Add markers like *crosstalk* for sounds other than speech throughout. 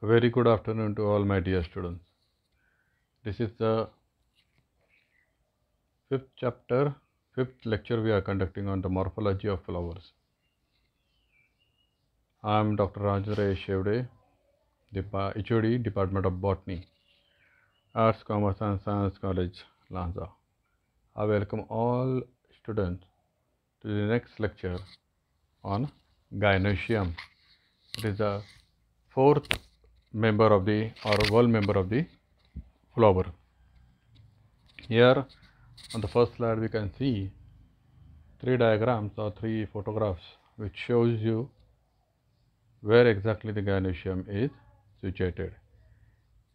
A very good afternoon to all my dear students. This is the fifth chapter, fifth lecture we are conducting on the morphology of flowers. I am Dr. Rajaray Shevde, Depa- HOD, Department of Botany, Arts, Commerce and Science College, Lanza. I welcome all students to the next lecture on gynoecium. It is the fourth member of the or valve member of the flower. Here on the first slide we can see three diagrams or three photographs which shows you where exactly the gynecium is situated.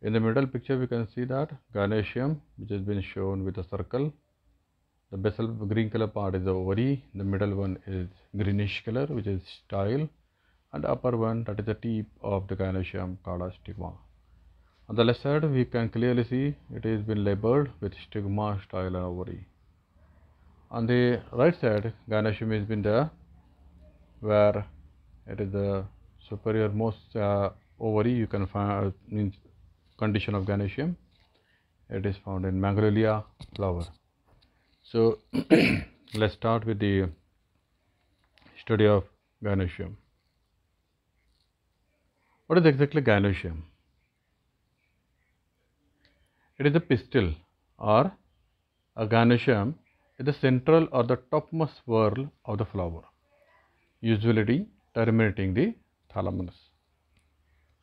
In the middle picture we can see that gynecium which has been shown with a circle. The basal green color part is the ovary, the middle one is greenish color which is style and upper one that is the tip of the gynecium as stigma. On the left side we can clearly see it has been labeled with stigma style and ovary. On the right side gynecium has been there where it is the superior most uh, ovary you can find in condition of gynecium it is found in Magnolia flower. So *clears throat* let's start with the study of gynecium. What is exactly gynoecium? It is a pistil or a gynoecium is the central or the topmost whorl of the flower, usually terminating the thalamus.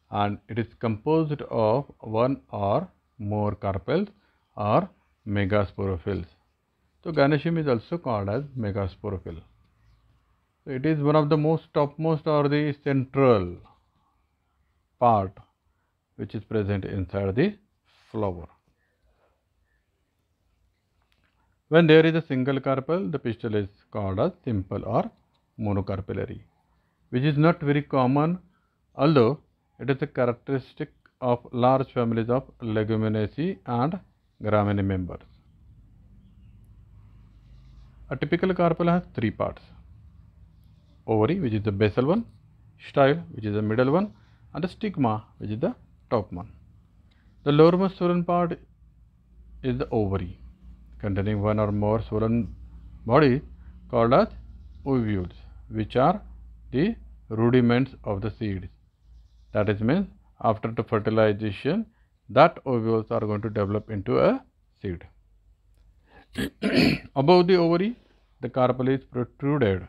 And it is composed of one or more carpels or megasporophylls. So, gynoecium is also called as megasporophyll. So, it is one of the most topmost or the central part which is present inside the flower. When there is a single carpel, the pistil is called as simple or monocarpellary, which is not very common, although it is a characteristic of large families of leguminaceae and graminea members. A typical carpel has three parts ovary, which is the basal one, style, which is the middle one, and the stigma which is the top one. The lowermost swollen part is the ovary containing one or more swollen bodies called as ovules which are the rudiments of the seeds. That is means after the fertilization that ovules are going to develop into a seed. *coughs* Above the ovary the carpel is protruded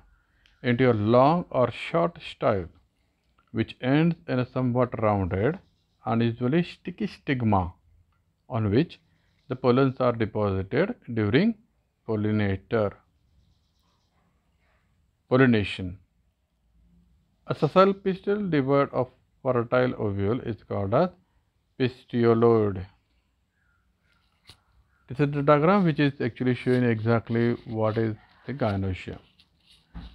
into a long or short style which ends in a somewhat rounded and usually sticky stigma on which the pollens are deposited during pollinator pollination. A sessile pistil devoid of fertile ovule is called as pistioloid. This is the diagram which is actually showing exactly what is the gynoecium.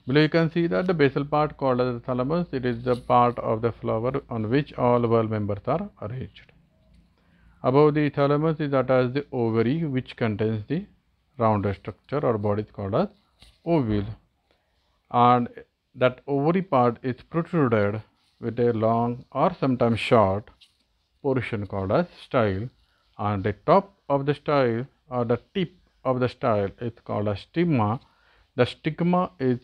Below you can see that the basal part called as the thalamus, it is the part of the flower on which all valve members are arranged. Above the thalamus is attached the ovary which contains the rounder structure or body called as ovule and that ovary part is protruded with a long or sometimes short portion called as style and the top of the style or the tip of the style is called as stigma. The stigma is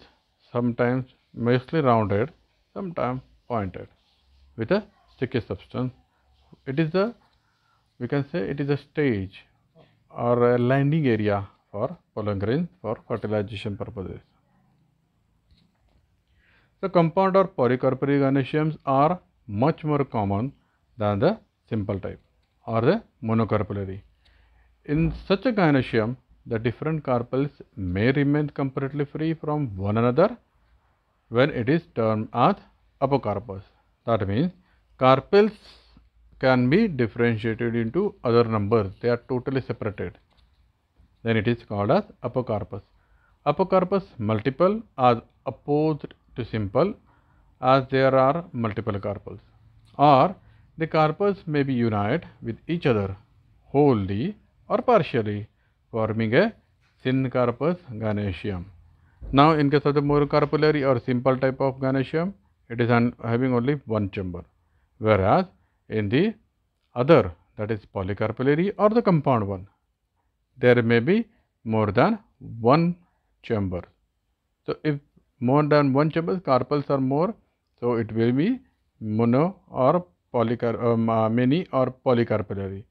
sometimes mostly rounded, sometimes pointed with a sticky substance. It is the, we can say it is a stage or a landing area for pollen grains for fertilization purposes. The compound or polycarpary gyneciums are much more common than the simple type or the monocarpellary. In such a gynecium, the different carpels may remain completely free from one another when it is termed as apocarpus. That means carpels can be differentiated into other numbers. They are totally separated. Then it is called as apocarpus. Apocarpus multiple as opposed to simple as there are multiple carpels. Or the carpels may be united with each other wholly or partially forming a syncarpus ganaceum. Now in case of the more carpellary or simple type of gynecium, it is having only one chamber. Whereas in the other that is polycarpellary or the compound one, there may be more than one chamber. So if more than one chamber, carpels are more, so it will be mono or polycar um, uh, many or polycarpellary.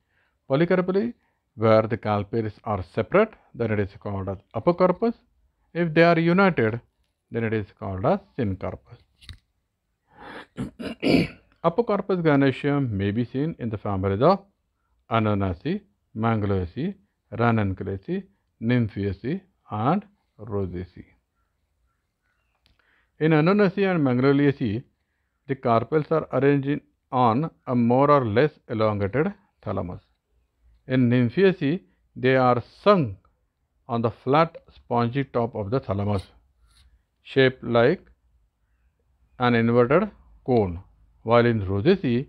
Polycarpellary where the carpels are separate, then it is called as corpus. If they are united, then it is called a syncarpus. Apocarpus *coughs* ganaceum may be seen in the families of Ananaceae, Mangaloaceae, Ranunculaceae, Nymphioceae, and Rosaceae. In Ananaceae and Mangaloaceae, the carpels are arranged on a more or less elongated thalamus. In Nymphioceae, they are sunk on the flat spongy top of the thalamus shaped like an inverted cone while in Rosaceae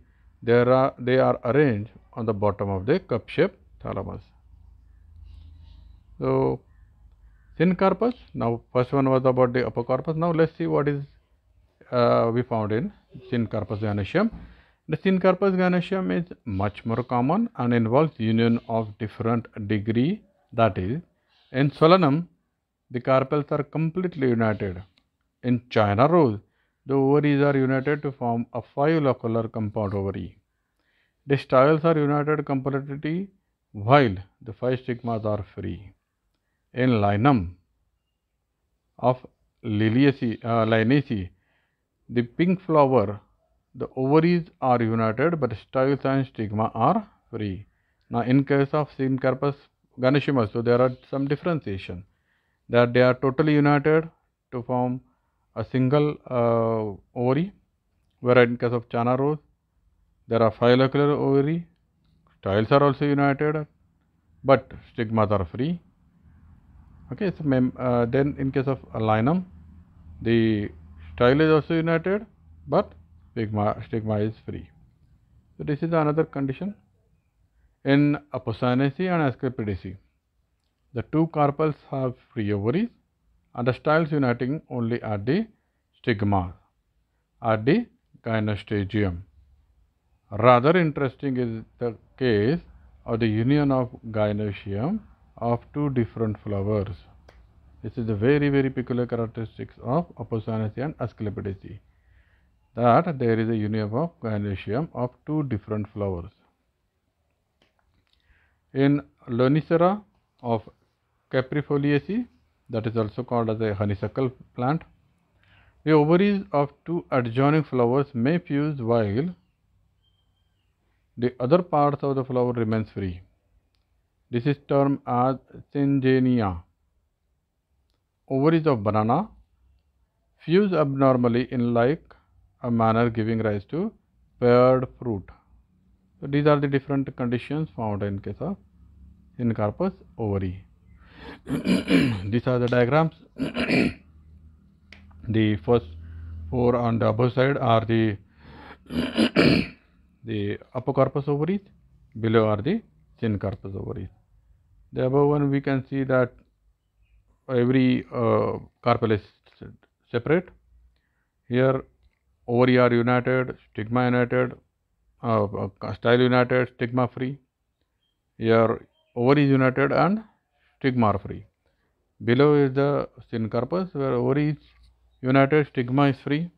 there are they are arranged on the bottom of the cup shaped thalamus. So thin now first one was about the upper corpus now let's see what is uh, we found in thin carpus The thin carpus is much more common and involves union of different degree that is in solanum, the carpels are completely united. In China rose, the ovaries are united to form a five-locular compound ovary. The styles are united completely while the five stigmas are free. In linum of Liliaceae, uh, the pink flower, the ovaries are united but styles and stigma are free. Now in case of syncarpus Ganeshima. So there are some differentiation that they are totally united to form a single uh, ovary, whereas in case of Chana rose, there are filocular ovary, styles are also united, but stigmas are free. Okay, so uh, then in case of Alinum, the style is also united, but stigma, stigma is free. So this is another condition in Apocynaceae and Asclepiadaceae. The two carpels have free ovaries and the styles uniting only at the stigma, at the gynostagium. Rather interesting is the case of the union of gynostegium of two different flowers. This is the very very peculiar characteristics of Apocynaceae and Asclepiadaceae that there is a union of gynostegium of two different flowers. In Lonicera of Caprifoliaceae, that is also called as a honeysuckle plant, the ovaries of two adjoining flowers may fuse while the other parts of the flower remains free. This is termed as syngenia. Ovaries of banana fuse abnormally in like a manner giving rise to paired fruit. So these are the different conditions found in case of incarpus ovary. *coughs* these are the diagrams. *coughs* the first four on the above side are the *coughs* the upper corpus ovaries. Below are the corpus ovaries. The above one we can see that every uh, carpel is separate. Here ovary are united, stigma united, uh, style united, stigma free. Your ovary is united and stigma free. Below is the syncarpus where ovary is united, stigma is free.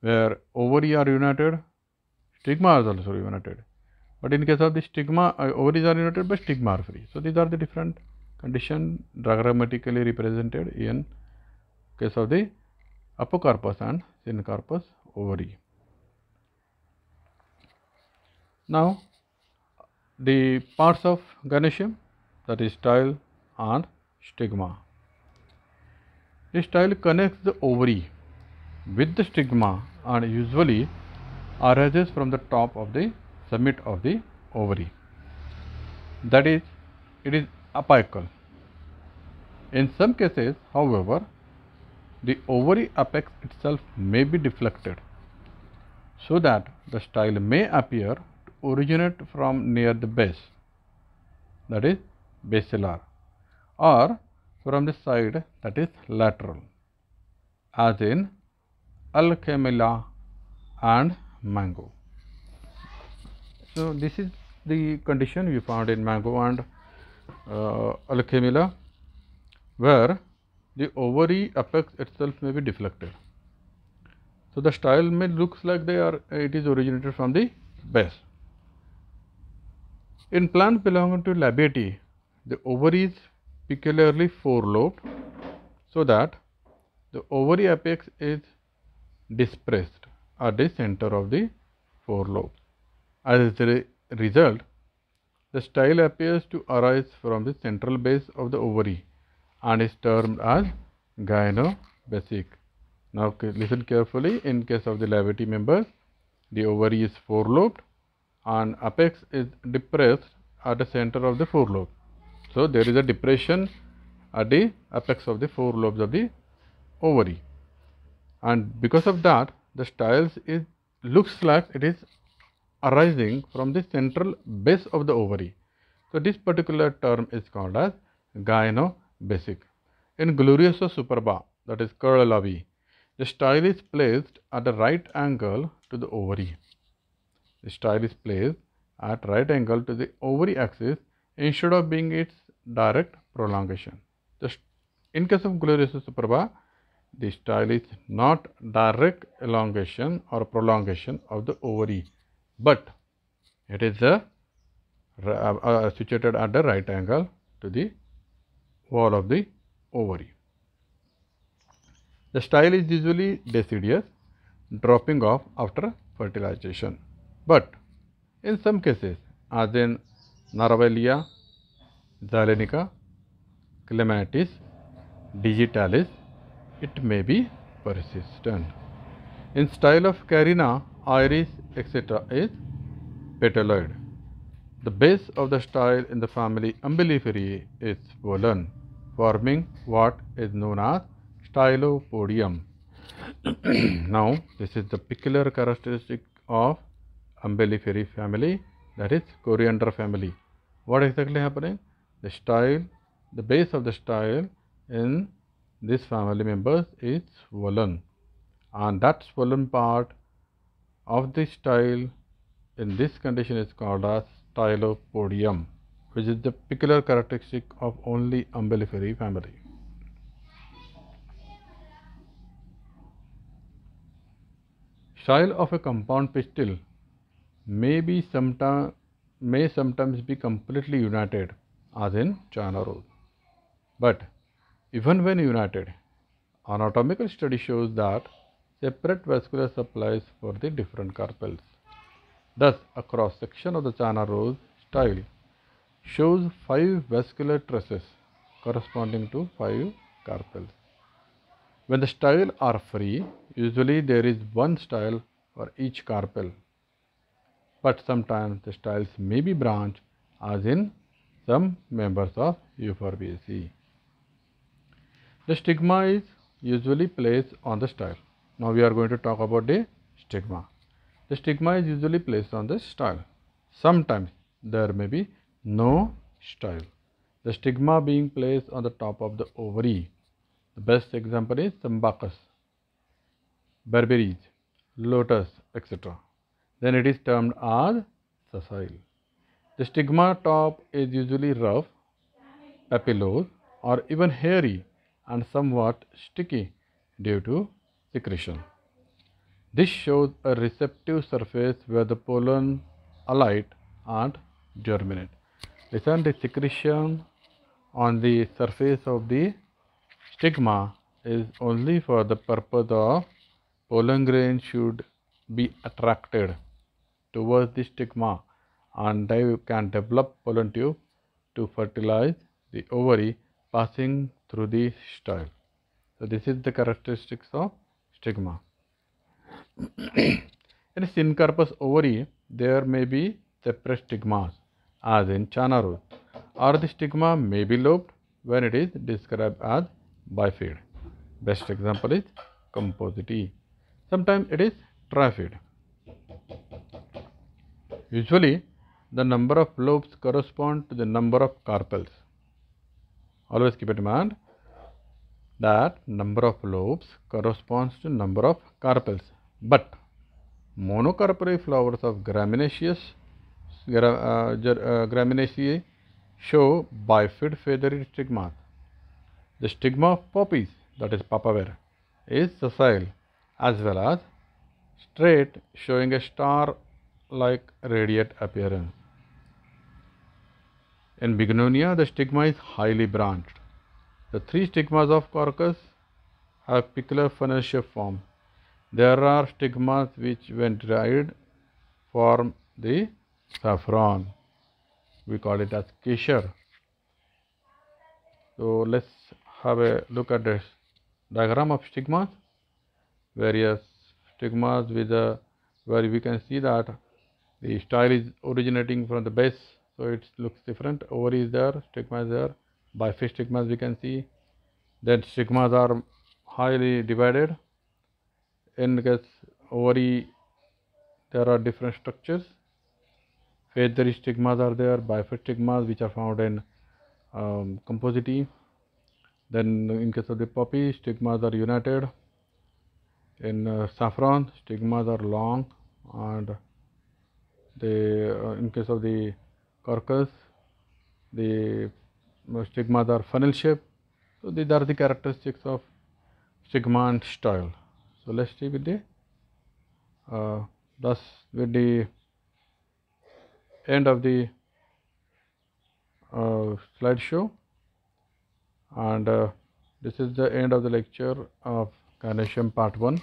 Where ovary are united, stigma is also united. But in case of the stigma, uh, ovaries are united but stigma are free. So these are the different condition diagrammatically represented in case of the apocarpus and syncarpus ovary. Now the parts of Ganesham that is style and stigma. The style connects the ovary with the stigma and usually arises from the top of the summit of the ovary. That is, it is apical. In some cases, however, the ovary apex itself may be deflected so that the style may appear originate from near the base that is basilar or from the side that is lateral as in alchemilla and mango. So, this is the condition we found in mango and uh, alchemilla where the ovary apex itself may be deflected. So, the style may looks like they are it is originated from the base. In plants belonging to Labiatae, the ovary is peculiarly four-lobed so that the ovary apex is dispressed at the center of the forelobe. As a result, the style appears to arise from the central base of the ovary and is termed as gynobasic. Now listen carefully in case of the Labiatae members, the ovary is four-lobed and apex is depressed at the center of the forelobe. So, there is a depression at the apex of the forelobes of the ovary and because of that the styles is looks like it is arising from the central base of the ovary. So, this particular term is called as gynobasic. In Gloriosa superba that is Kerala the style is placed at the right angle to the ovary. The style is placed at right angle to the ovary axis instead of being its direct prolongation. in case of Gloriosus superba, the style is not direct elongation or prolongation of the ovary, but it is a, uh, uh, situated at the right angle to the wall of the ovary. The style is usually deciduous, dropping off after fertilization. But in some cases, as in Narvalia, Zalenica, Clematis, Digitalis, it may be persistent. In style of Carina, iris, etc. is petaloid. The base of the style in the family Umbelliferae is swollen, forming what is known as stylopodium. *clears throat* now, this is the peculiar characteristic of umbellifery family, that is coriander family. What exactly happening? The style, the base of the style in this family members is swollen and that swollen part of the style in this condition is called as stylopodium which is the peculiar characteristic of only umbellifery family. Style of a compound pistil may be sometime may sometimes be completely united as in China rule. But even when united, anatomical study shows that separate vascular supplies for the different carpels. Thus, a cross section of the China rose style shows five vascular trusses corresponding to five carpels. When the style are free, usually there is one style for each carpel but sometimes the styles may be branched as in some members of Euphorbiaceae. The stigma is usually placed on the style. Now we are going to talk about the stigma. The stigma is usually placed on the style. Sometimes there may be no style. The stigma being placed on the top of the ovary. The best example is Tambacus, Berberis, Lotus, etc then it is termed as sessile. The stigma top is usually rough, papillose or even hairy and somewhat sticky due to secretion. This shows a receptive surface where the pollen alight and germinate. Listen, the secretion on the surface of the stigma is only for the purpose of pollen grain should be attracted towards the stigma and they can develop pollen tube to fertilize the ovary passing through the style. So this is the characteristics of stigma. *coughs* in syncarpus ovary, there may be separate stigmas as in Chana root or the stigma may be lobed when it is described as bifid. Best example is composite. Sometimes it is trifid. Usually, the number of lobes correspond to the number of carpels. Always keep in mind that number of lobes corresponds to number of carpels. But monocarpally flowers of graminaceous uh, uh, graminaceae show bifid feathery stigma. The stigma of poppies, that is papaver, is sessile as well as straight showing a star like radiate appearance. In Bignonia, the stigma is highly branched. The three stigmas of Corcus have peculiar funnel form. There are stigmas which, when dried, form the saffron. We call it as kesher. So let's have a look at this diagram of stigmas. Various stigmas with a where we can see that the style is originating from the base so it looks different ovary is there stigma is there bifid stigmas we can see that stigmas are highly divided in case ovary there are different structures feather stigmas are there bifid stigmas which are found in um, then in case of the poppy stigmas are united in uh, saffron stigmas are long and the uh, in case of the carcass the uh, stigmas are funnel shaped so these are the characteristics of stigma and style so let's see with the uh, thus with the end of the uh, slideshow and uh, this is the end of the lecture of Carnesium part 1.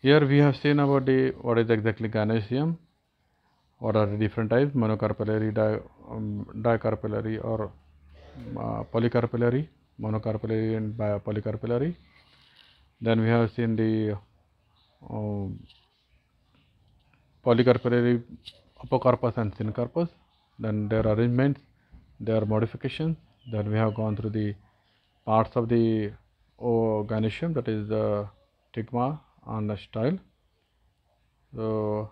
Here we have seen about the what is exactly Carnesium or are different types monocarpillary, di, um, dicarpillary or uh, polycarpillary, monocarpillary and polycarpillary. Then we have seen the uh, polycarpillary apocarpus and syncarpus. Then their arrangements, their modifications. Then we have gone through the parts of the organism that is the stigma and the style. So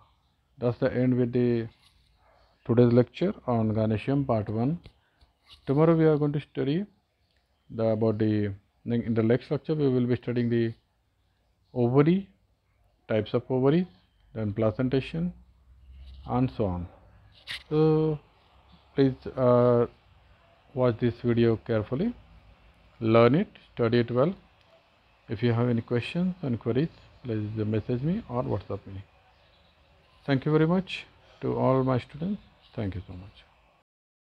That's the end with the today's lecture on Ganesium part 1. Tomorrow we are going to study the about the in the next lecture we will be studying the ovary, types of ovary, then placentation and so on. So please uh, watch this video carefully, learn it, study it well. If you have any questions and queries, please message me or WhatsApp me. Thank you very much to all my students. Thank you so much.